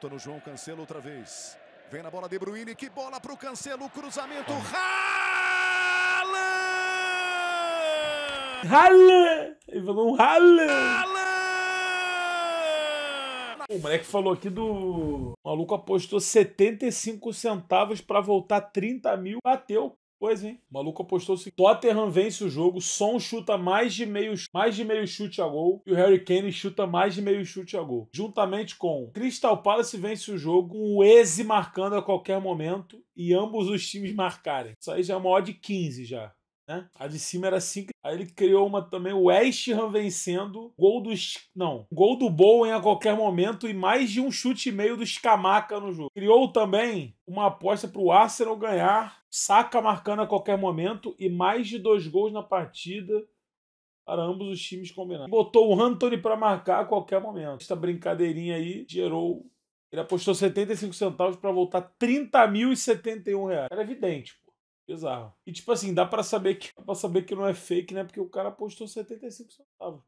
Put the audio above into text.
Volta no João Cancelo outra vez. Vem na bola De Bruyne, que bola para o Cancelo, cruzamento. Rala, rala, Ele falou um rala! O moleque falou aqui do... O maluco apostou 75 centavos para voltar 30 mil, bateu. Pois hein, o maluco apostou o assim, seguinte. Tottenham vence o jogo, Son chuta mais de, meio, mais de meio chute a gol e o Harry Kane chuta mais de meio chute a gol. Juntamente com Crystal Palace vence o jogo, o Eze marcando a qualquer momento e ambos os times marcarem. Isso aí já é uma odd 15 já né? A de cima era 5. Aí ele criou uma também, o West Ham vencendo, gol do... não, gol do Bowen a qualquer momento e mais de um chute e meio do Scamaca no jogo. Criou também uma aposta para o Arsenal ganhar, saca marcando a qualquer momento e mais de dois gols na partida para ambos os times combinados. Botou o Anthony para marcar a qualquer momento. Esta brincadeirinha aí gerou. Ele apostou 75 centavos para voltar 30.071 reais. Era evidente. Pô. Bizarro. E tipo assim, dá para saber que dá pra saber que não é fake, né? Porque o cara postou 75 centavos.